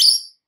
you